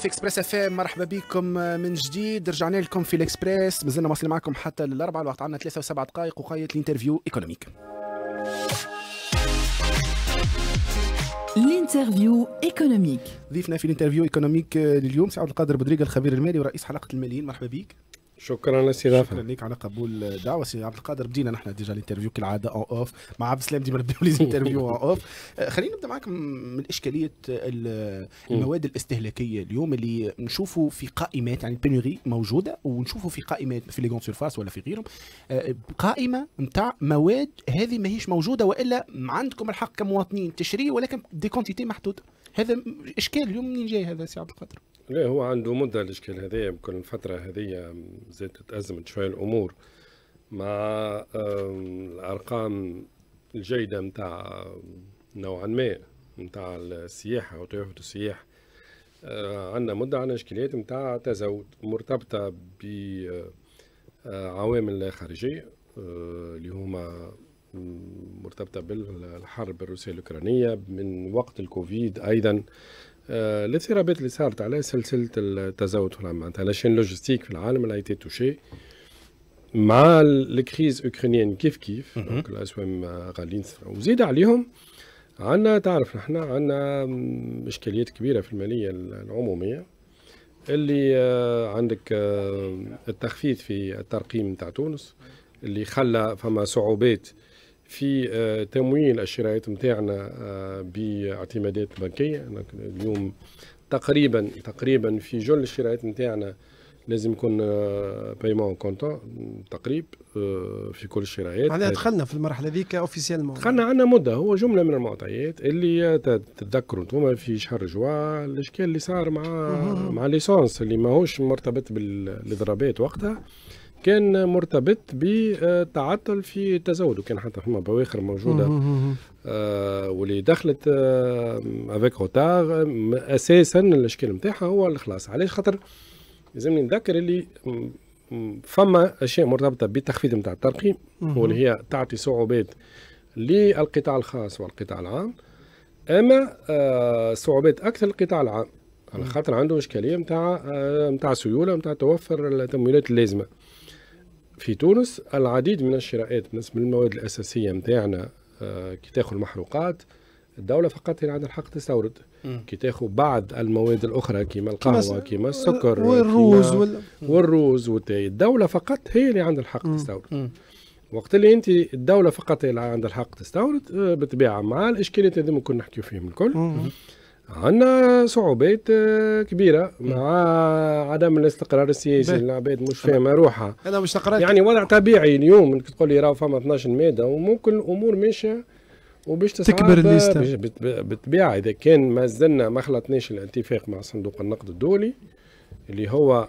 في اكسبريس اف مرحبا بكم من جديد رجعنا لكم في الاكسبريس مازلنا واصلين معكم حتى للاربعه الوقت عندنا ثلاثه وسبع دقائق وقايه الانترفيو ايكونوميك الانترفيو ايكونوميك ضيفنا في الانترفيو ايكونوميك لليوم سعود القادر بدريقه الخبير المالي ورئيس حلقه الماليين مرحبا بك شكرا على شكرا لك على قبول الدعوه سي عبد القادر بدينا نحن ديجا الانترفيو كالعاده اون اوف مع عبد السلام ديما نبداو لي اون اوف خلينا نبدا معاك من اشكاليه المواد الاستهلاكيه اليوم اللي نشوفوا في قائمات يعني البينوري موجوده ونشوفوا في قائمات في ليغون سيرفاس ولا في غيرهم آه، قائمه نتاع مواد هذه ماهيش موجوده والا عندكم الحق كمواطنين تشري ولكن دي كونتيتي محدوده هذا اشكال اليوم منين جاي هذا سي عبد القادر؟ لا هو عنده مده الاشكال هذايا بكل الفتره هذه زادت تتأزمت شوية الأمور مع الأرقام الجيدة متاع نوعا ما متاع السياحة وطيافة السياح آه، عندنا مدة عندنا إشكاليات متاع تزود مرتبطة بعوامل آه، خارجية آه، اللي هما مرتبطة بالحرب الروسية الأوكرانية من وقت الكوفيد أيضا الاضطرابات آه، اللي صارت على سلسله التزاوت هنا معناتها على شين لوجيستيك في العالم اللي ايتي توشي مع الكريز اوكرانيان كيف كيف دونك الاسهم غاليين وزيد عليهم عندنا تعرف نحن عندنا اشكاليات كبيره في الماليه العموميه اللي آه، عندك آه، التخفيض في الترقيم نتاع تونس اللي خلى فما صعوبات في آه، تمويل الشرايات نتاعنا آه، باعتمادات بنكيه اليوم تقريبا تقريبا في جل الشرايات نتاعنا لازم يكون بايمون آه، كونتون تقريب في كل الشرايات معناها دخلنا في المرحله هذيك اوفيسيال دخلنا عندنا مده هو جمله من المعطيات اللي تتذكروا انتم في شهر جوا الاشكال اللي صار مع مع ليسونس اللي ماهوش مرتبط بالاضرابات وقتها كان مرتبط بتعطل في التزاوج وكان حتى فما بواخر موجوده آه، واللي دخلت افيك آه، روتار اساسا الاشكال نتاعها هو الخلاص علاش خاطر لازمني نذكر اللي فما اشياء مرتبطه بالتخفيض نتاع الترقيم واللي هي تعطي صعوبات للقطاع الخاص والقطاع العام اما آه، صعوبات اكثر القطاع العام على خاطر عنده اشكاليه نتاع نتاع سيوله نتاع توفر التمويلات اللازمه في تونس العديد من الشرائات بالنسبه للمواد الاساسيه نتاعنا آه، كي تاخذ المحروقات الدوله فقط اللي عندها الحق تستورد كي تاخذ بعض المواد الاخرى كيما القهوه كيما السكر والروز وال... والروز والتاي الدوله فقط هي اللي عندها الحق تستورد وقت اللي انت الدوله فقط هي اللي عندها الحق تستورد آه، بالطبيعه مع الاشكاليات اللي كنا نحكيو فيهم الكل عندنا صعوبات آه، كبيره مع عدم الاستقرار السياسي العباد مش فاهمه روحها هذا مش استقرار يعني وضع طبيعي اليوم انك تقول لي راه فما 12 ماده وممكن الامور ماشيه وباش تكبر الليسته بالطبيعه اذا كان ما زلنا ما خلطناش الاتفاق مع صندوق النقد الدولي اللي هو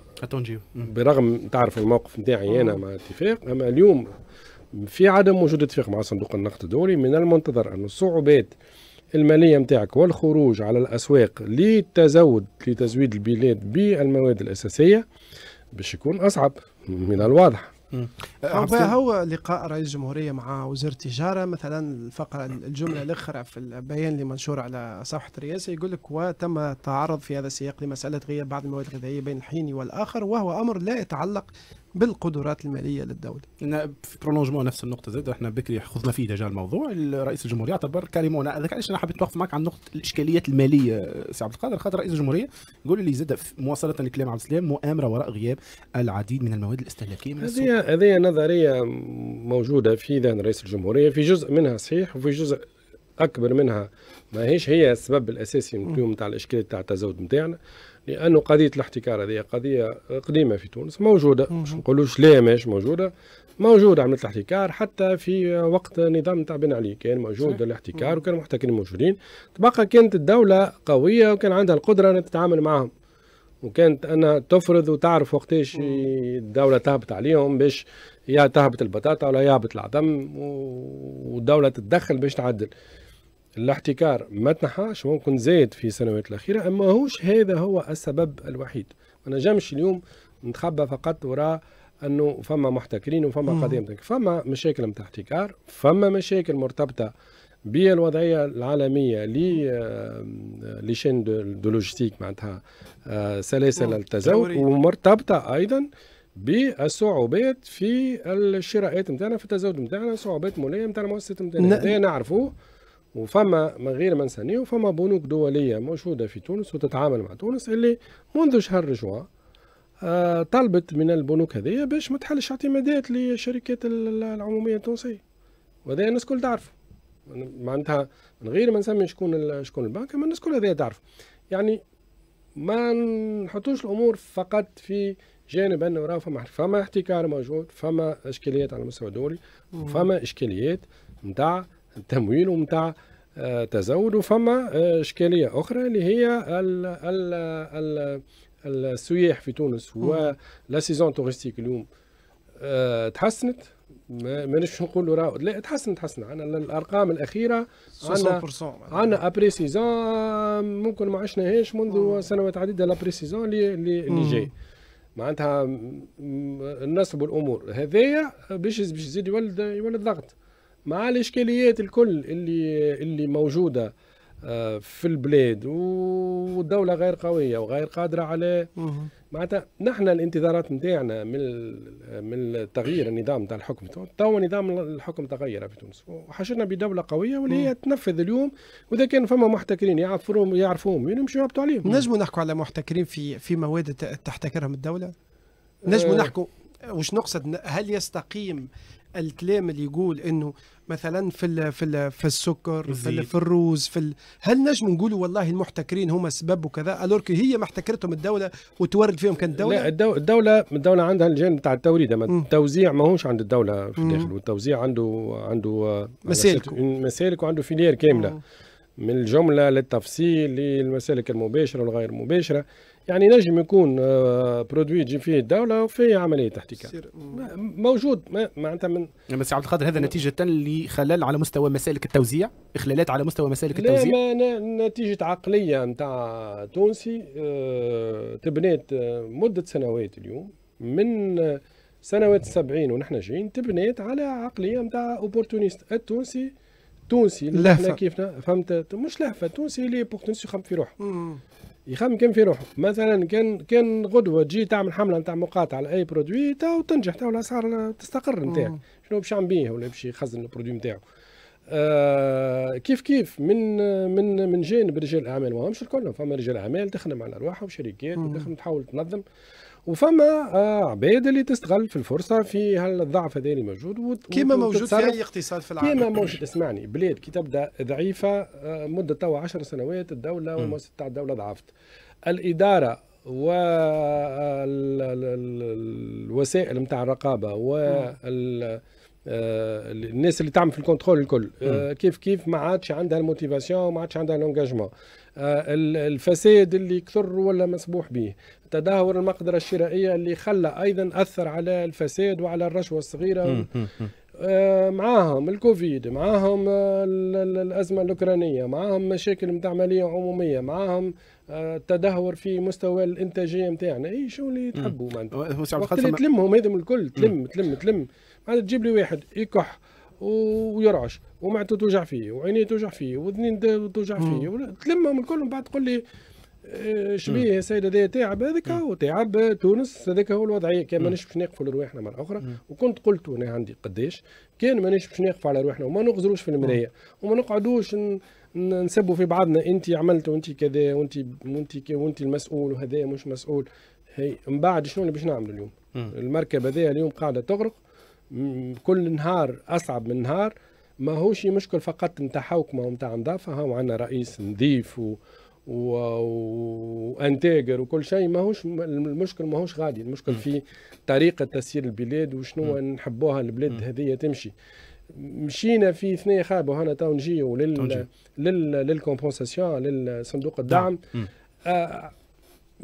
برغم تعرف الموقف نتاعي انا مع الاتفاق اما اليوم في عدم وجود اتفاق مع صندوق النقد الدولي من المنتظر ان الصعوبات المالية نتاعك والخروج على الأسواق للتزود لتزويد البلاد بالمواد الأساسية باش يكون أصعب من الواضح أه، هو, هو لقاء رئيس الجمهورية مع وزير التجارة مثلا الفقرة الجملة الأخرى في البيان اللي منشور على صفحة الرئاسة يقول لك وتم التعرض في هذا السياق لمسألة غياب بعض المواد الغذائية بين الحين والآخر وهو أمر لا يتعلق بالقدرات الماليه للدوله. في برولونجمون نفس النقطه زاد احنا بكري خذنا فيه ديجا الموضوع الرئيس الجمهوريه اعتبر كريمون هذاك علاش انا حبيت نوقف معك عن نقطه الاشكاليات الماليه سي عبد القادر خاطر رئيس الجمهوريه يقول لي زاد مواصله لكلام عبد السلام مؤامره وراء غياب العديد من المواد الاستهلاكيه من هذه هذه نظريه موجوده في ذهن رئيس الجمهوريه في جزء منها صحيح وفي جزء اكبر منها ماهيش هي السبب الاساسي نتاع الاشكاليه تاع التزود نتاعنا لانه قضيه الاحتكار هذه قضيه قديمه في تونس موجوده مش نقولوش لا مش موجوده موجوده عملت الاحتكار حتى في وقت نظام تاع بن علي كان موجود الاحتكار وكانوا محتكرين موجودين تبقى كانت الدوله قويه وكان عندها القدره انها تتعامل معهم وكانت انا تفرض وتعرف وقتاش الدوله تهبط عليهم باش يا تهبط البطاطا ولا يهبط العظم والدوله تتدخل باش تعدل الاحتكار ما تنحاش ممكن زاد في السنوات الأخيرة أما هوش هذا هو السبب الوحيد ما نجمش اليوم نتخبى فقط وراء أنه فما محتكرين وفما قضية فما مشاكل متاع احتكار فما مشاكل مرتبطة بالوضعيه العالميه ل شين دو لوجستيك معناتها آه، سلاسل التزاوج ومرتبطه ايضا بالصعوبات في الشراءات نتاعنا في التزاوج نتاعنا صعوبات ماليه نتاع المؤسسات نتاعنا نعرفوه وفما من غير ما نسانيه فما بنوك دولية موجودة في تونس وتتعامل مع تونس اللي منذ شهر جوان آه، طلبت من البنوك هذه باش ما تحلش اعتمادات للشركات العمومية التونسية وهذا الناس الكل تعرف معناتها من غير ما نسمي شكون شكون البنك اما الناس الكل هذا تعرف يعني ما نحطوش الامور فقط في جانب انه راه فما فما احتكار موجود فما اشكاليات على المستوى الدولي فما اشكاليات نتاع التمويل ومتاع آه، تزود وفما آه، إشكالية أخرى اللي هي ال ال ال السياح في تونس و لا سيزون توريستيك اليوم آه، تحسنت مانيش نقول راه لا تحسنت تحسنت عندنا الارقام الاخيره عندنا عندنا ابري سيزون ممكن ما عشناهاش منذ سنوات عديده لابري سيزون اللي اللي جاي معناتها نسبوا الامور هذايا باش باش يزيد يولد يولد ضغط مع الاشكاليات الكل اللي اللي موجوده آه، في البلاد والدولة غير قوية وغير قادرة على معناتها نحن الانتظارات نتاعنا من من تغيير النظام تاع الحكم تو نظام الحكم تغير في تونس وحشرنا بدولة قوية واللي هي تنفذ اليوم وإذا كان فما محتكرين يعرفوهم يعرفوهم يعني يمشيوا يهبطوا عليهم نجموا نحكوا على محتكرين في في مواد تحتكرهم الدولة؟ نجموا آه. نحكوا وش نقصد هل يستقيم الكلام اللي يقول انه مثلا في الـ في الـ في السكر في, في الروز في هل نجم نقولوا والله المحتكرين هم سبب وكذا الورك هي ما احتكرتهم الدوله وتورد فيهم كانت الدوله لا الدو... الدوله الدوله عندها الجانب بتاع التوريد اما التوزيع ماهوش عند الدوله في الداخل والتوزيع عنده عنده آه، مسالك مسالك وعنده فيلير كامله مم. من الجمله للتفصيل للمسالك المباشره والغير مباشره يعني نجم يكون آه، برودوي تجي فيه الدوله وفيه عمليه احتكار موجود معناتها من بس عبد القادر هذا نتيجه لخلل على مستوى مسالك التوزيع اخلالات على مستوى مسالك التوزيع لا ما نتيجه عقليه نتاع تونسي آه، تبنيت آه، مده سنوات اليوم من سنوات السبعين ونحن جايين تبنيت على عقليه نتاع اوبورتونيست التونسي التونسي لهفه كيفنا فهمت مش لهفه التونسي اللي اوبورتونيست يخم في روحه يخمم كان في روحه مثلا كان كان غدوه تجي تعمل حمله نتاع مقاطعه على اي برودوي تو تنجح تو الاسعار تستقر نتاعك شنو باش يعمل بيه ولا باش يخزن البرودوي نتاعو آه كيف كيف من من من جانب رجال الاعمال ما همش الكل فما رجال اعمال تخدم على ارواحها وشركات وتخدم تحاول تنظم وفما آه، عباد اللي تستغل في الفرصه في هالضعف هذا اللي موجود كيما موجود في اي اقتصاد في العالم كيما موجود اسمعني بلاد كي تبدا ضعيفه آه، مده توا 10 سنوات الدوله والمؤسسه تاع الدوله ضعفت الاداره والوسائل نتاع الرقابه والناس آه، الناس اللي تعمل في الكنترول الكل كيف كيف ما عادش عندها الموتيفاسيون ما عادش عندها الانجاجمون آه، الفساد اللي كثر ولا مسموح به تدهور المقدرة الشرائية اللي خلى أيضا أثر على الفساد وعلى الرشوة الصغيرة آه، معاهم الكوفيد معاهم الأزمة الأوكرانية معاهم مشاكل متاع مالية عمومية معاهم آه، تدهور في مستوى الانتاجيه نتاعنا اي شو اللي تحبوا معناتها تلمهم هذم الكل تلم تلم تلم معناتها تجيب لي واحد يكح ويرعش ومعته توجع فيه وعينيه توجع فيه واذنين توجع فيه تلمهم الكل بعد تقول لي آه، شبيه السيد هذا تعب هذاك هو تعب تونس هذاك هو الوضعيه كان مانيش باش نقفوا لرواحنا مره اخرى وكنت قلت انا عندي قداش كان مانيش باش نقفوا على رواحنا وما نغزروش في المرايه وما نقعدوش نسبوا في بعضنا انت عملت وانت كذا وانت وانت وانت المسؤول وهذا مش مسؤول هي من بعد شنو اللي باش نعملوا اليوم المركبة هذه اليوم قاعده تغرق كل نهار اصعب من نهار ماهوش مشكل فقط نتاع حوكمه ونتاع نظافه هاو عندنا رئيس نظيف و... و... وانتاجر وكل شيء ماهوش المشكل ماهوش غادي المشكل في طريقه تسيير البلاد وشنو نحبوها البلاد هذه تمشي مشينا في اثنين خابة وهنا تو نجيو لل... لل... للكومبونساسيون للصندوق نعم. الدعم آه...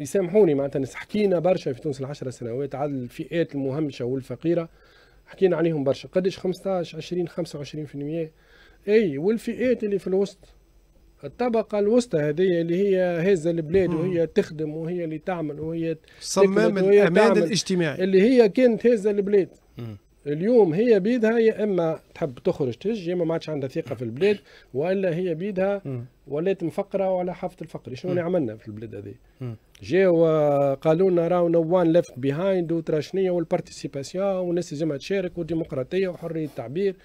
يسامحوني معناتها حكينا برشا في تونس العشر سنوات على الفئات المهمشه والفقيره حكينا عليهم برشا قداش 15 20 25% اي والفئات اللي في الوسط الطبقة الوسطى هذه اللي هي هزة البلاد وهي تخدم وهي اللي تعمل وهي صمام الأمان الاجتماعي اللي هي كانت هزة البلاد مم. اليوم هي بيدها يا اما تحب تخرج تهج يا اما ما عادش عندها ثقه في البلاد والا هي بيدها ولات مفقره وعلى حافه الفقر شنو اللي عملنا في البلاد هذه جاو آه، قالوا لنا راهو نوان ليفت بيهايند وترا شنيا والبارتيسيباسيون والناس لازمها تشارك والديمقراطيه وحريه التعبير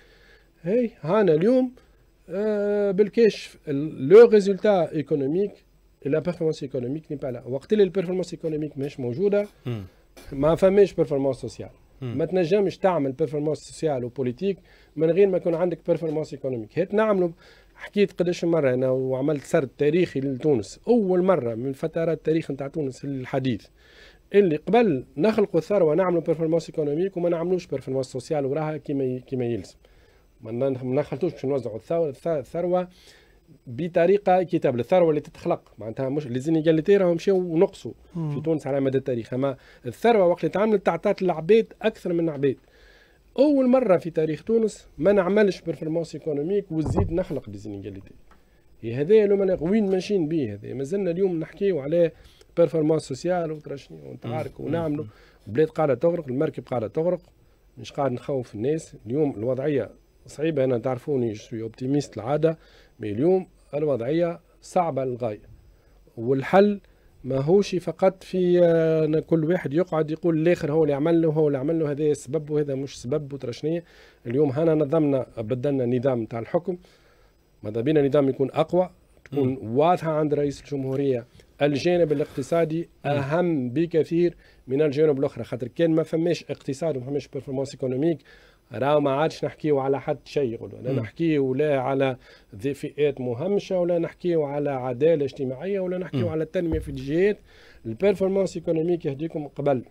هي هانا اليوم آه بالكاش لو ريزولتا ايكونوميك لا بيرفورمانس ايكونوميك ني با لا وقت اللي البيرفورمانس ايكونوميك ماهيش موجوده ما فماش بيرفورمانس سوسيال ما تنجمش تعمل بيرفورمانس سوسيال وبوليتيك من غير ما يكون عندك بيرفورمانس ايكونوميك هات نعملوا حكيت قداش مرة أنا وعملت سرد تاريخي لتونس أول مرة من فترات التاريخ نتاع تونس الحديث اللي قبل نخلقوا الثروة نعملوا بيرفورمانس ايكونوميك وما نعملوش بيرفورمانس سوسيال وراها كما كما يلزم ما نخلطوش باش نوزعوا الثروة بطريقه كتاب الثروه اللي تتخلق معناتها مش ليزينيغاليتي راهم مشاو ونقصوا في تونس على مدى التاريخ اما الثروه وقت اللي تعملت تعطات للعباد اكثر من العباد اول مره في تاريخ تونس ما نعملش بيرفورمانس ايكونوميك وزيد نخلق هي هذا لو وين ماشيين به هذا مازلنا اليوم نحكيو على بيرفورمانس سوسيال وترشني ونتعارك ونعملوا بلاد قاعده تغرق المركب قاعده تغرق مش قاعد نخوف الناس اليوم الوضعيه صعيبه انا تعرفوني شوي اوبتيميست العاده مي اليوم الوضعية صعبة للغاية والحل ماهوش فقط في أن آه، كل واحد يقعد يقول الاخر هو اللي عمل له هو اللي عمل له هذا سبب وهذا مش سبب وترشنية اليوم هنا نظمنا بدلنا نظام تاع الحكم ماذا بينا نظام يكون اقوى تكون واضحه عند رئيس الجمهوريه الجانب الاقتصادي اهم بكثير من الجانب الاخرى خاطر كان ما فماش اقتصاد وما فماش بيرفورمانس ايكونوميك راه ما عادش نحكيو على حد شيء يقولوا لا نحكيو لا على ذي فئات مهمشه ولا نحكيو على عداله اجتماعيه ولا نحكيو على التنميه في الجهات البيرفورمانس ايكونوميك يهديكم قبل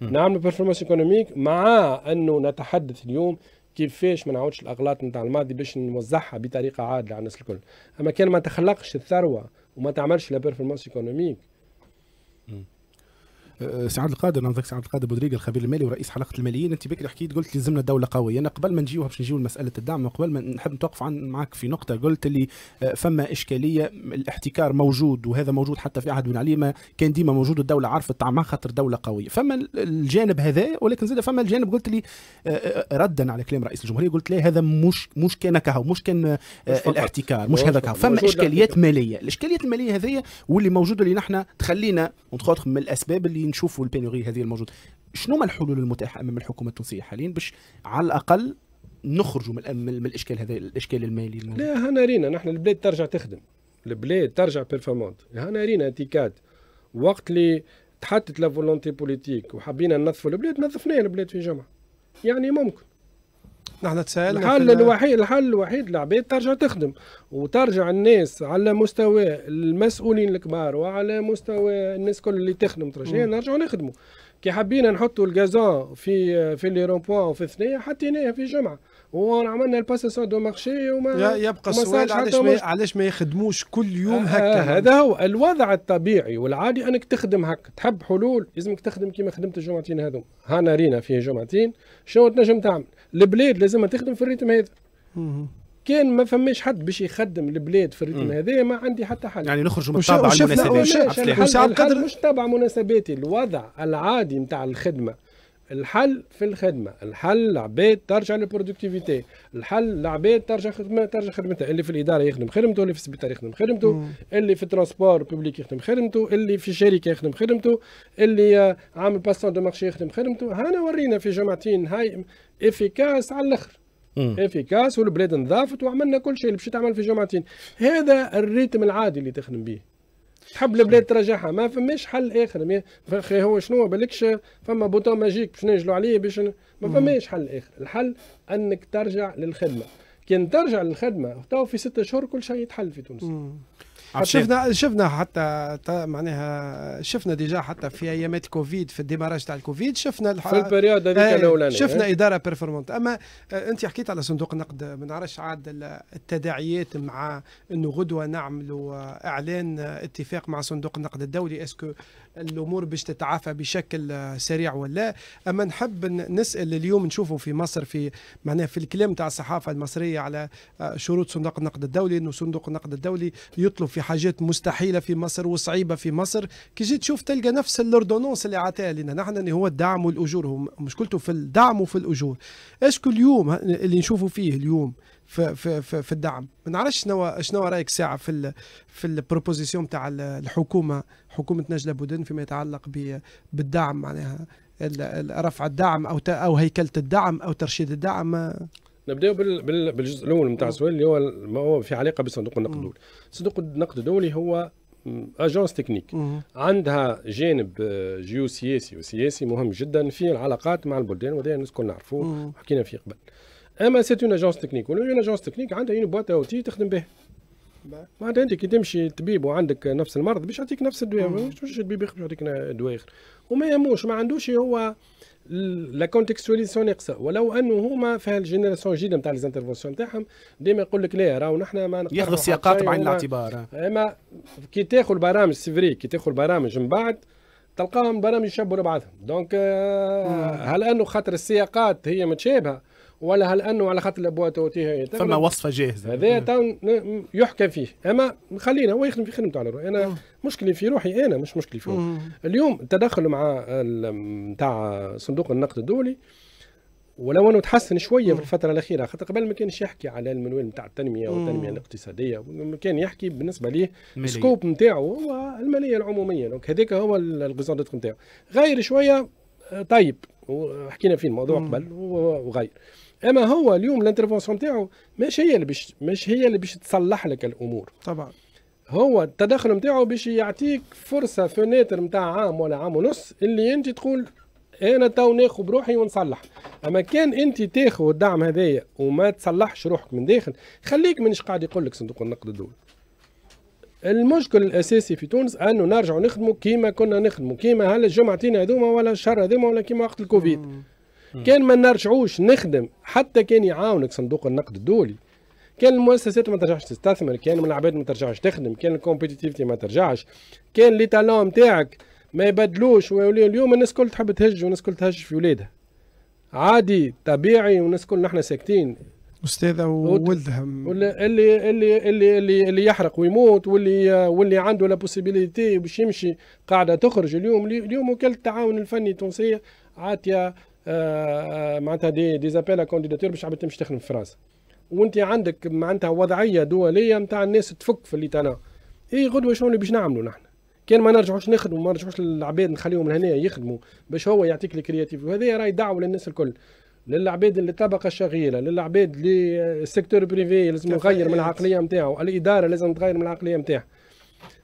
نعملوا بيرفورمانس ايكونوميك مع انه نتحدث اليوم كيفاش ما نعاودش الاغلاط نتاع الماضي باش نوزعها بطريقه عادله على الناس الكل اما كان ما تخلقش الثروه وما تعملش لا بيرفورمانس ايكونوميك أه، سعاد القادر نظرك نعم، سعاد القادر بودريق الخبير المالي ورئيس حلقه الماليين انت بكري حكيت قلت لازمنا دوله قويه انا قبل ما نجيوها باش نجيو لمساله الدعم وقبل ما نحب نتوقف عن معك في نقطه قلت اللي أه، فما اشكاليه الاحتكار موجود وهذا موجود حتى في عهد بن علي ما كان ديما موجود الدوله عرفت تعمل خاطر دوله قويه فما الجانب هذا ولكن زاد فما الجانب قلت لي أه، ردا على كلام رئيس الجمهوريه قلت لي هذا مش مش كان كهو مش كان الاحتكار مش هذا كهو فما اشكاليات ماليه الاشكاليات الماليه هذه واللي موجوده اللي نحن تخلينا من الاسباب اللي نشوفوا البينوري هذه الموجوده شنو ما الحلول المتاحه امام الحكومه التونسيه حاليا باش على الاقل نخرجوا من, الاشكال هذا الاشكال المالي الموجود. لا هنا رينا نحن البلاد ترجع تخدم البلاد ترجع بيرفورمانت هنا رينا تيكات وقت اللي تحطت لا فولونتي بوليتيك وحبينا ننظفوا البلاد نظفناها البلاد في جمعه يعني ممكن نحن تسالنا الحل الوحيد الحل الوحيد العباد ترجع تخدم وترجع الناس على مستوى المسؤولين الكبار وعلى مستوى الناس كل اللي تخدم ترجع نرجعوا نخدموا كي حبينا نحطوا الجازون في في لي رومبوان وفي ثنيه حطيناه في جمعه وعملنا الباساسون دو مارشي وما يبقى السؤال علاش ما علاش ما يخدموش كل يوم آه، هكا آه، هذا هو الوضع الطبيعي والعادي انك تخدم هكا تحب حلول لازمك تخدم كما خدمت الجمعتين هذوما هانا رينا في جمعتين شنو تنجم تعمل البلاد لازمها تخدم في الريتم هذا كان ما فماش حد باش يخدم البلاد في الريتم هذا ما عندي حتى حل يعني نخرجوا من الطابع المناسبات مش تابع مناسباتي الوضع العادي نتاع الخدمه الحل في الخدمه الحل العباد ترجع للبرودكتيفيتي الحل العباد ترجع خدمه ترجع خدمتها اللي في الاداره يخدم خدمته اللي في السبيطار يخدم خدمته اللي في الترانسبور بوبليك يخدم خدمته اللي في الشركه يخدم خدمته اللي عامل باسون دو مارشي يخدم خدمته هنا ورينا في جمعتين هاي افيكاس على الاخر افيكاس والبلاد نظافت وعملنا كل شيء اللي باش تعمل في جمعتين هذا الريتم العادي اللي تخدم به تحب البلاد ترجعها ما فماش حل اخر فخي هو شنو بالكش فما بوتون ماجيك باش نجلو عليه باش ما فماش حل اخر الحل انك ترجع للخدمه كان ترجع للخدمه تو في ستة اشهر كل شيء يتحل في تونس شفنا شفنا حتى معناها شفنا ديجا حتى في ايامات كوفيد في الديماراج تاع الكوفيد شفنا في البريود هذيك إيه، الاولانيه شفنا اه؟ اداره بيرفورمانت اما انت حكيت على صندوق النقد ما نعرفش عاد التداعيات مع انه غدوه نعملوا اعلان اتفاق مع صندوق النقد الدولي اسكو الامور باش تتعافى بشكل سريع ولا اما نحب نسال اليوم نشوفوا في مصر في معناها في الكلام تاع الصحافه المصريه على آه، شروط صندوق النقد الدولي انه صندوق النقد الدولي يطلب في حاجات مستحيله في مصر وصعيبه في مصر كي جيت تشوف تلقى نفس الاوردونونس اللي عطاها لنا نحن اللي هو الدعم والاجور هو مشكلته في الدعم وفي الاجور اشكو اليوم اللي نشوفه فيه اليوم في في في, في الدعم ما نعرفش شنو شنو رايك ساعه في الـ في البروبوزيسيون تاع الحكومه حكومه نجله بودن فيما يتعلق بالدعم معناها رفع الدعم او او هيكله الدعم او ترشيد الدعم نبداو بالجزء الاول نتاع السؤال اللي هو ما هو في علاقه بصندوق النقد الدولي صندوق النقد الدولي هو اجونس تكنيك عندها جانب آه، جيو سياسي وسياسي مهم جدا في العلاقات مع البلدان وهذا الناس الكل نعرفوه حكينا فيه قبل اما سيت اون اجونس تكنيك اون اجونس تكنيك عندها اون بواط اوتي تخدم به معناتها انت كي تمشي طبيب وعندك نفس المرض باش يعطيك نفس الدواء باش يعطيك دواء اخر وما يهموش ما عندوش هو لا كونتكستواليزاسيون ناقصه ولو انه هما في الجينيراسيون الجديده نتاع ليزانترفونسيون نتاعهم ديما يقول لك لا راهو نحن ما ياخذوا السياقات بعين الاعتبار اما كي تاخذ البرامج سيفري كي تاخذ البرامج من بعد تلقاهم برامج يشبهوا لبعضهم دونك آه، هل انه خاطر السياقات هي متشابهه ولا هل انه على خاطر توتيها فما وصفه جاهزه هذا يحكى فيه اما خلينا هو يخدم في خدمته على روحي انا مشكلي في روحي انا مش مشكلي في روحي اليوم التدخل مع نتاع صندوق النقد الدولي ولو انه تحسن شويه في الفتره الاخيره خاطر قبل ما كانش يحكي على المنوال نتاع التنميه والتنميه الاقتصاديه كان يحكي بالنسبه ليه السكوب نتاعو هو الماليه العموميه دونك هذاك هو الغزاندتك نتاعو غير شويه آه، طيب وحكينا فيه الموضوع قبل وغير اما هو اليوم الانترفونسيون نتاعو مش هي اللي باش مش هي اللي باش تصلح لك الامور طبعا هو التدخل نتاعو باش يعطيك فرصه فنيتر نتاع عام ولا عام ونص اللي انت تقول انا تو ناخذ بروحي ونصلح اما كان انت تاخذ الدعم هذايا وما تصلحش روحك من داخل خليك منش قاعد يقول لك صندوق النقد الدولي المشكل الاساسي في تونس انه نرجعوا نخدموا كيما كنا نخدموا كيما هل الجمعتين هذوما ولا الشهر هذوما ولا كيما وقت الكوفيد كان ما نرجعوش نخدم حتى كان يعاونك صندوق النقد الدولي كان المؤسسات ما ترجعش تستثمر كان من العباد ما ترجعش تخدم كان الكومبيتيتيفيتي ما ترجعش كان لي تالون نتاعك ما يبدلوش اليوم الناس الكل تحب تهج والناس الكل تهج في ولادها عادي طبيعي والناس الكل نحن ساكتين استاذه وولدها اللي اللي اللي اللي اللي يحرق ويموت واللي واللي عنده لا بوسيبيليتي باش يمشي قاعده تخرج اليوم اليوم وكاله التعاون الفني التونسيه عاطيه آه، معناتها دي دي زابيل كونديداتور باش عبد تمشي تخدم في فرنسا وانت عندك معناتها وضعيه دوليه نتاع الناس تفك في اللي تانا اي غدوه شنو اللي باش نعملوا نحن كان ما نرجعوش نخدموا ما نرجعوش للعباد نخليهم من هنا يخدموا باش هو يعطيك الكرياتيف وهذا راهي دعوه للناس الكل للعباد اللي الطبقة الشغيلة للعباد اللي السيكتور بريفي لازم يغير من العقلية نتاعو الإدارة لازم تغير من العقلية نتاعها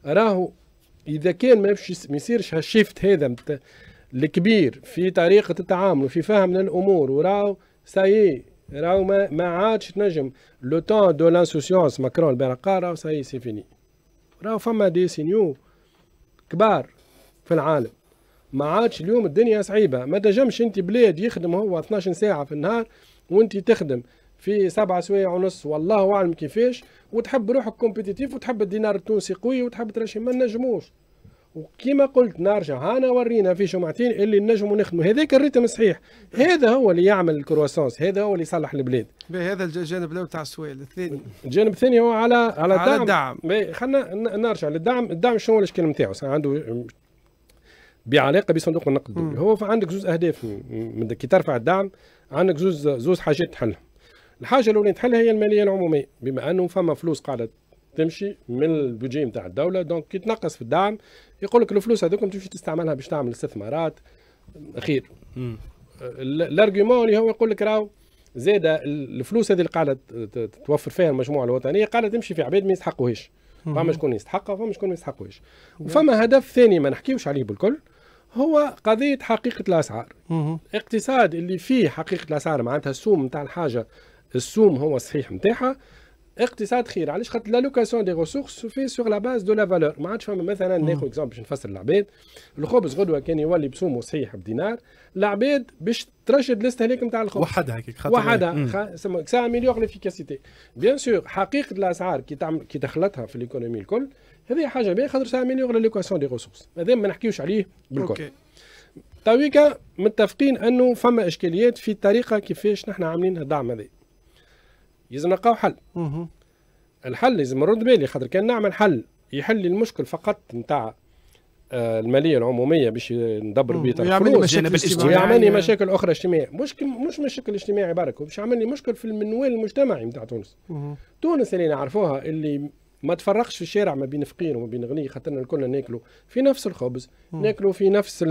راهو إذا كان ما يصيرش هالشيفت هذا الكبير في طريقة التعامل وفي فهم الأمور وراو سايي راو ما, ما عادش تنجم لو تون دو لانسوسيونس ماكرون البرقا راو سايي سي فيني راو فما دي سينيو كبار في العالم ما عادش اليوم الدنيا صعيبه ما تنجمش انت بلاد يخدم هو 12 ساعه في النهار وانت تخدم في سبعة سوايع ونص والله اعلم كيفاش وتحب روحك كومبيتيتيف وتحب الدينار التونسي قوي وتحب ترشي ما نجموش وكما قلت نرجع هانا ورينا في شمعتين اللي نجموا نخدموا هذاك الريتم صحيح هذا هو اللي يعمل الكرواسونس هذا هو اللي يصلح البلاد هذا الجانب الاول تاع السويل الثاني الجانب الثاني هو على على, على الدعم, الدعم. خلينا نرجع للدعم الدعم شنو هو الاشكال نتاعو عنده بعلاقه بصندوق النقد الدولي هو عندك زوز اهداف من كي ترفع الدعم عندك زوز زوز حاجات تحلها الحاجه الاولى تحلها هي الماليه العموميه بما انه فما فلوس قاعده تمشي من البودجي نتاع الدوله دونك كي تنقص في الدعم يقول لك الفلوس هذوكم تمشي تستعملها باش تعمل استثمارات خير الارجيومون اللي هو يقول لك راهو زاد الفلوس هذه اللي قاعده توفر فيها المجموعه الوطنيه قاعده تمشي في عباد ما يستحقوهاش فما شكون يستحقها وفما شكون ما يستحقوهاش وفما هدف ثاني ما نحكيوش عليه بالكل هو قضيه حقيقه الاسعار اقتصاد اللي فيه حقيقه الاسعار معناتها السوم نتاع الحاجه السوم هو الصحيح نتاعها اقتصاد خير علاش خاطر لوكاسيون دي ريسورس في سور لا باز دو لا فالور ما عادش فما مثلا ناخذ اكزامبل باش نفسر العباد الخبز غدوه كان يولي بسومه صحيح بدينار العباد باش ترشد الاستهلاك نتاع الخبز وحدها هكاك خاطر وحدها خ... سا اميليور ليفيكاسيتي بيان سور حقيقه الاسعار كي تعمل كي دخلتها في الايكونومي الكل هذه حاجه باهيه خاطر سا اميليور لوكاسيون دي ريسورس هذا ما نحكيوش عليه بالكل اوكي تويكا طيب، متفقين انه فما اشكاليات في الطريقه كيفاش نحن عاملين الدعم هذا لازم نلقاو حل مه. الحل لازم نرد بالي خاطر كان نعمل حل يحل المشكل فقط نتاع آه، الماليه العموميه باش ندبر بيه الفلوس ويعمل لي مشاكل اخرى اجتماعيه مش مش مشكل اجتماعي برك باش يعمل لي مشكل في المنوال المجتمعي نتاع تونس مه. تونس اللي نعرفوها اللي ما تفرقش في الشارع ما بين فقير وما بين غني خاطرنا الكل ناكلوا في نفس الخبز ناكلوا في نفس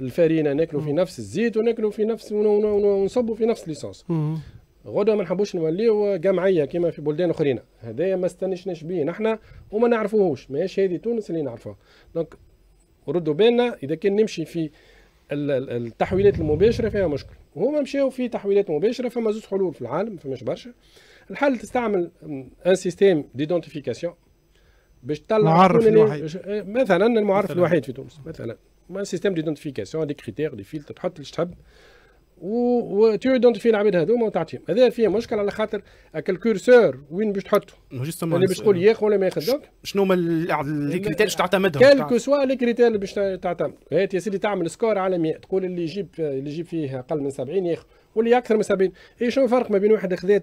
الفرينه ناكلوا في نفس الزيت وناكلوا في نفس ونصبوا في نفس ليسونس غدوه ما نحبوش نوليو جمعيه كما في بلدان اخرين هذايا ما استنشناش به نحنا وما نعرفوهوش ماهيش هذه تونس اللي نعرفوها دونك ردوا بالنا اذا كان نمشي في التحويلات المباشره فيها مشكل وهما مشاو في تحويلات مباشره فما زوج حلول في العالم فماش برشا الحل تستعمل ان سيستيم ديدونتيفيكاسيون باش تطلع المعرف الوحيد آه، مثلا المعرف الوحيد في تونس مثلا سيستيم ديدونتيفيكاسيون دي كريتير دي فيلتر تحط اللي تحب وتو في العباد هذوما وتعطيهم هذا فيه مشكل على خاطر الكرسور وين باش تحطه اللي باش تقول ياخذ ولا ما ياخذ شنو هما كريتير باش تعتمدهم كالكو سوا كريتير اللي باش تعتمد هات يا سيدي تعمل سكور على 100 تقول اللي يجيب اللي يجيب فيه اقل من 70 ياخذ واللي اكثر من 70 اي شنو الفرق ما بين واحد خذا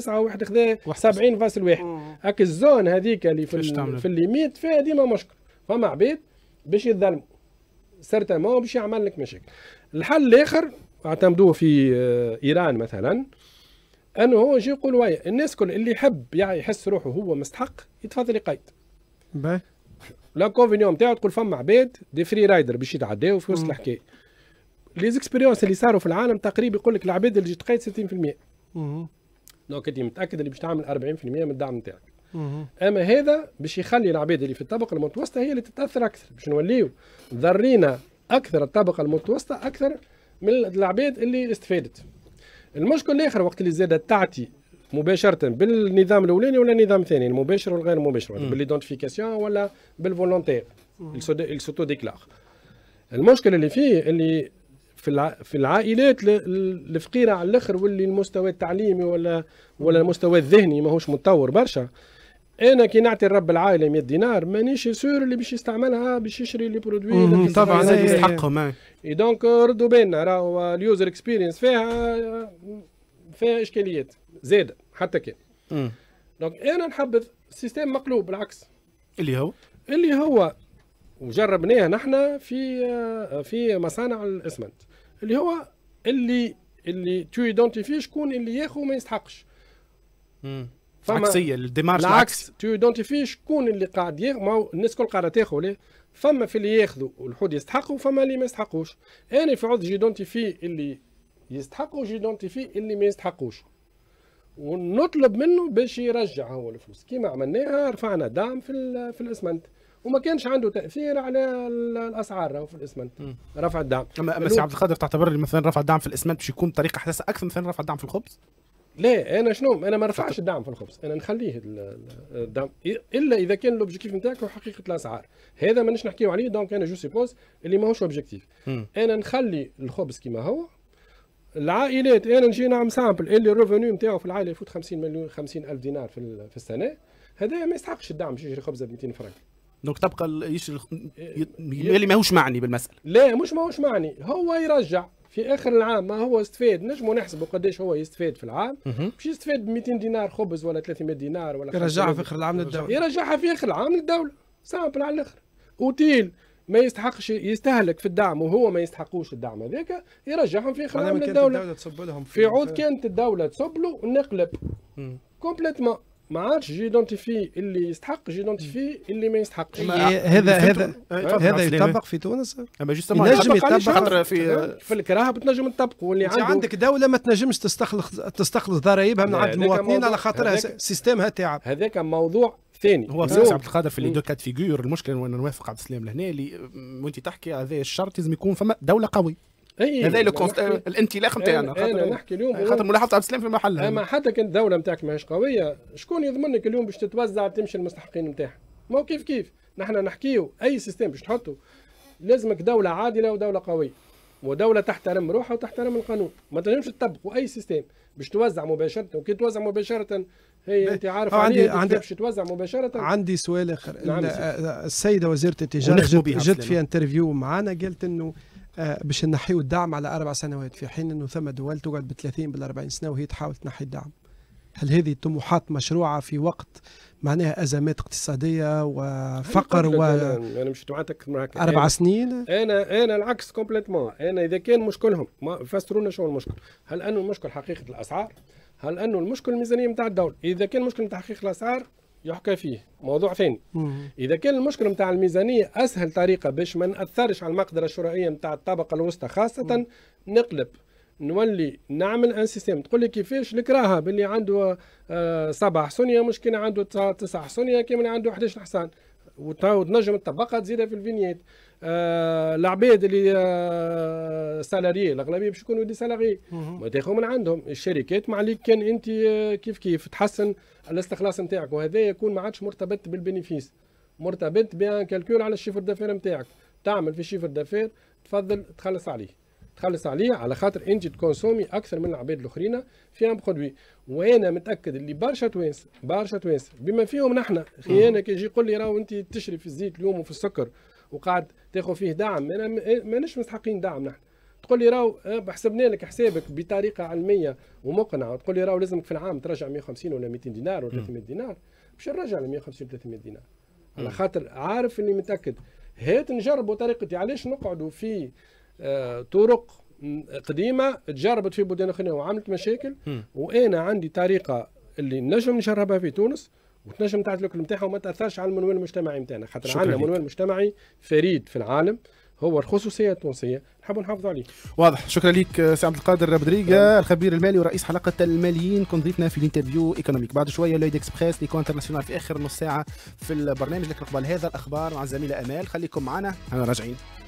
69.9 وواحد خذا 70.1 هاك الزون هذيك اللي في في الليميت فيها ديما مشكل فما عباد باش يتظلموا سيرتامون باش يعمل لك مشاكل الحل الاخر اعتمدوه في آه، ايران مثلا انه يجي يقول ويا الناس كل اللي يحب يعني يحس روحه هو مستحق يتفضل يقيد باهي كونفينيون نتاعه تقول فما عباد دي فري رايدر باش يتعداو في وسط الحكايه ليزيكسبيريونس اللي صاروا في العالم تقريبا يقول لك العباد اللي تقيد 60% دونك انت متاكد اللي باش تعمل 40% من الدعم نتاعك اما هذا باش يخلي العباد اللي في الطبقه المتوسطه هي اللي تتاثر اكثر باش نوليو ضرينا اكثر الطبقه المتوسطه اكثر من العباد اللي استفادت المشكل الاخر وقت اللي زادت تعطي مباشره بالنظام الاولاني ولا النظام الثاني المباشر والغير مباشر بالايدونتيفيكاسيون ولا بالفولونتير السوتو ديكلار المشكل اللي فيه اللي في الع... في العائلات الفقيره على الاخر واللي المستوى التعليمي ولا ولا المستوى الذهني ماهوش متطور برشا انا كي نعطي الرب العائله 100 دينار مانيش سور اللي باش يستعملها باش يشري لي برودوي طبعا يستحقهم آه. اي دونك ردوا بالنا راهو اليوزر اكسبيرينس فيها فيها اشكاليات زاد حتى كان دونك انا نحب سيستم مقلوب بالعكس اللي هو اللي هو وجربناه نحن في آه، في مصانع الاسمنت اللي هو اللي اللي تو ايدونتيفي شكون اللي ياخذ وما يستحقش hmm. عكسيه الديمارش العكس تو ايدونتيفي شكون اللي قاعد ياخذ الناس الكل قاعده تاخذ فما في اللي ياخذوا والحود يستحقوا فما اللي ما يستحقوش انا في عوض جيدونتيفي اللي يستحقوا جيدونتيفي اللي ما يستحقوش ونطلب منه باش يرجع هو الفلوس كيما عملناها رفعنا دعم في في الاسمنت وما كانش عنده تاثير على الاسعار راهو في الاسمنت رفع الدعم اما اما سي عبد القادر تعتبر مثلا رفع الدعم في الاسمنت باش يكون طريقه حساسه اكثر مثلا رفع الدعم في الخبز لا انا شنو انا ما نرفعش الدعم في الخبز انا نخليه الدعم الا اذا كان الاوبجيكتيف نتاعك هو حقيقه الاسعار هذا مانيش نحكيو عليه دونك انا جو سيبوز اللي ماهوش اوبجيكتيف انا نخلي الخبز كما هو العائلات انا نجي نعمل سامبل اللي الريفينيو نتاعو في العائله يفوت 50 مليون 50 الف دينار في, في السنه هذا ما يستحقش الدعم باش يشري خبزه ب 200 فرنك دونك تبقى يشري إيه، إيه. اللي ماهوش معني بالمساله لا مش ماهوش معني هو يرجع في اخر العام ما هو استفاد نجمو نحسبوا قداش هو يستفاد في العام باش يستفاد ب 200 دينار خبز ولا 300 دينار ولا يرجعها في اخر العام للدوله يرجعها في اخر العام للدوله سامبل على الاخر اوتيل ما يستحقش يستهلك في الدعم وهو ما يستحقوش الدعم هذاك يرجعهم في اخر العام للدوله الدوله تصب لهم في, في عود كانت الدوله تصب له نقلب كومبليتمون ما عادش جيدونتيفي اللي يستحق جيدونتيفي اللي ما يستحقش هذا هذا هذا يطبق في تونس اما جوستومون ينجم يطبق في في الكراهه بتنجم تطبق واللي عنده عندك دوله ما تنجمش تستخلص تستخلص ضرائبها من عند المواطنين على خاطرها سيستمها تاعها هذاك موضوع ثاني هو سي عبد القادر في لي دو كات فيغور المشكل وانا نوافق عبد السلام لهنا اللي وانت تحكي هذا الشرط لازم يكون فما دوله قويه إيه، هذا الانتلاخ إيه، نتاعنا خاطر إيه، نحكي اليوم خاطر ملاحظه عبد السلام في محلها اما حتى كان الدوله نتاعك ماهيش قويه شكون يضمن لك اليوم باش تتوزع تمشي المستحقين نتاعها ما هو كيف كيف نحن نحكيو اي سيستم باش تحطه لازمك دوله عادله ودوله قويه ودوله تحترم روحها وتحترم القانون ما تنجمش تطبقوا اي سيستم باش توزع مباشره وكي توزع مباشره هي انت عارف عندي عندي باش توزع مباشره عندي سؤال اخر نعم السيده وزيره التجاره جت, جت في انترفيو معنا قالت انه باش آه، نحيو الدعم على أربع سنوات في حين أنه ثم دول تقعد 30 بال 40 سنة وهي تحاول تنحي الدعم هل هذه طموحات مشروعة في وقت معناها أزمات اقتصادية وفقر و أنا مش معناتك معك أربع سنين أنا أنا العكس كومبليتمون أنا إذا كان مشكلهم ما فسرونا شو المشكل هل أنه المشكل حقيقة الأسعار هل أنه المشكل الميزانية نتاع الدولة إذا كان المشكل نتاع حقيقة الأسعار يحكى فيه موضوع ثاني اذا كان المشكل نتاع الميزانيه اسهل طريقه باش ما ناثرش على المقدره الشرائيه نتاع الطبقه الوسطى خاصه مم. نقلب نولي نعمل ان سيستم تقول لي كيفاش نكرهها باللي عنده سبع آه، حصونيه مش كان عنده تسع كي من عنده 11 حصان وتنجم تطبقها تزيدها في الفينيات آه، العباد اللي سالاري آه، الاغلبيه باش يكونوا دي سالاري ما تاخذ من عندهم الشركات ما عليك كان انت آه، كيف كيف تحسن الاستخلاص نتاعك وهذا يكون ما عادش مرتبط بالبينيفيس مرتبط بان كالكول على الشيفر دافير نتاعك تعمل في الشيفر دافير تفضل تخلص عليه تخلص عليه على خاطر انت تكونسومي اكثر من العباد الاخرين في ان برودوي وانا متاكد اللي برشا توانسه برشا توانسه بما فيهم نحن خيانه كي يجي يقول لي راهو انت تشري في الزيت اليوم وفي السكر وقاعد تاخذ فيه دعم انا إيه، ماناش مستحقين دعم نحن تقول لي راهو آه، حسبنا لك حسابك بطريقه علميه ومقنعه وتقول لي راهو لازمك في العام ترجع 150 ولا 200 دينار ولا 300 دينار باش نرجع ل 150 300 دينار على خاطر عارف اني متاكد هات نجربوا طريقتي علاش نقعدوا في آه، طرق قديمه تجربت في بلدان اخرى وعملت مشاكل وانا عندي طريقه اللي نجم نجربها في تونس وتنجم تعجلك نتاعها وما تاثرش على المنوال المجتمعي نتاعنا خاطر عندنا منوال مجتمعي فريد في العالم هو الخصوصيه التونسيه نحبوا نحافظوا عليه واضح شكرا لك آه، سي عبد القادر بدريقة نعم. الخبير المالي ورئيس حلقه الماليين كنت ضيفنا في الانترفيو ايكونوميك بعد شويه لويد اكسبريس ليكو انترناسيونال في اخر نص ساعه في البرنامج لكن قبل هذا الاخبار مع الزميله امال خليكم معنا انا راجعين